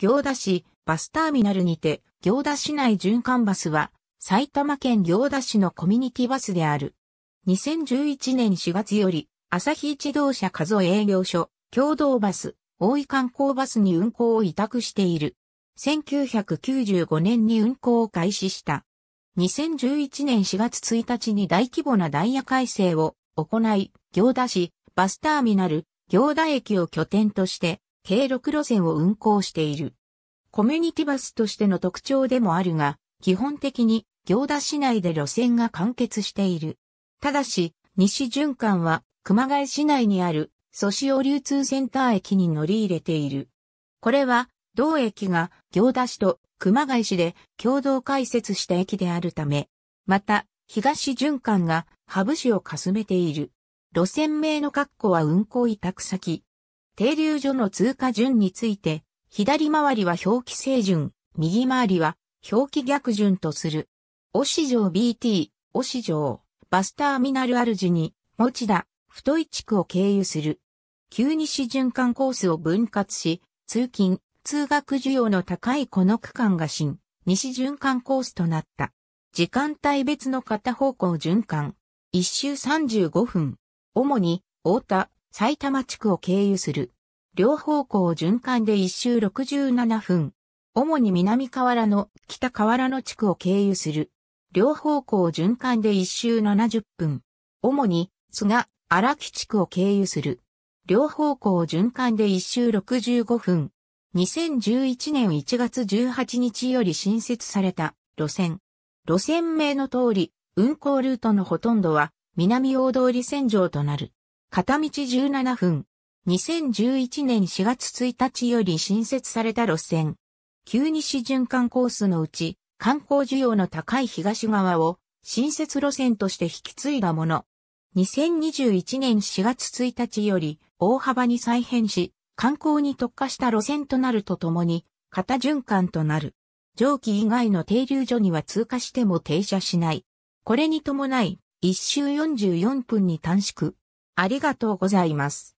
行田市バスターミナルにて、行田市内循環バスは、埼玉県行田市のコミュニティバスである。2011年4月より、朝日自動車数営業所、共同バス、大井観光バスに運行を委託している。1995年に運行を開始した。2011年4月1日に大規模なダイヤ改正を行い、行田市、バスターミナル、行田駅を拠点として、計6路線を運行している。コミュニティバスとしての特徴でもあるが、基本的に行田市内で路線が完結している。ただし、西循環は熊谷市内にあるソシオ流通センター駅に乗り入れている。これは、同駅が行田市と熊谷市で共同開設した駅であるため、また、東循環が羽生市をかすめている。路線名の括弧は運行委託先。停留所の通過順について、左回りは表記正順、右回りは表記逆順とする。押城 BT、押城、バスターミナル主に、持田、太い地区を経由する。旧西循環コースを分割し、通勤、通学需要の高いこの区間が新、西循環コースとなった。時間帯別の片方向循環。一周35分。主に、大田、埼玉地区を経由する。両方向循環で一周67分。主に南河原の北河原の地区を経由する。両方向循環で一周70分。主に菅、荒木地区を経由する。両方向循環で一周65分。2011年1月18日より新設された路線。路線名の通り、運行ルートのほとんどは南大通り線上となる。片道17分。2011年4月1日より新設された路線。旧西循環コースのうち、観光需要の高い東側を新設路線として引き継いだもの。2021年4月1日より大幅に再編し、観光に特化した路線となるとともに、型循環となる。蒸気以外の停留所には通過しても停車しない。これに伴い、1周44分に短縮。ありがとうございます。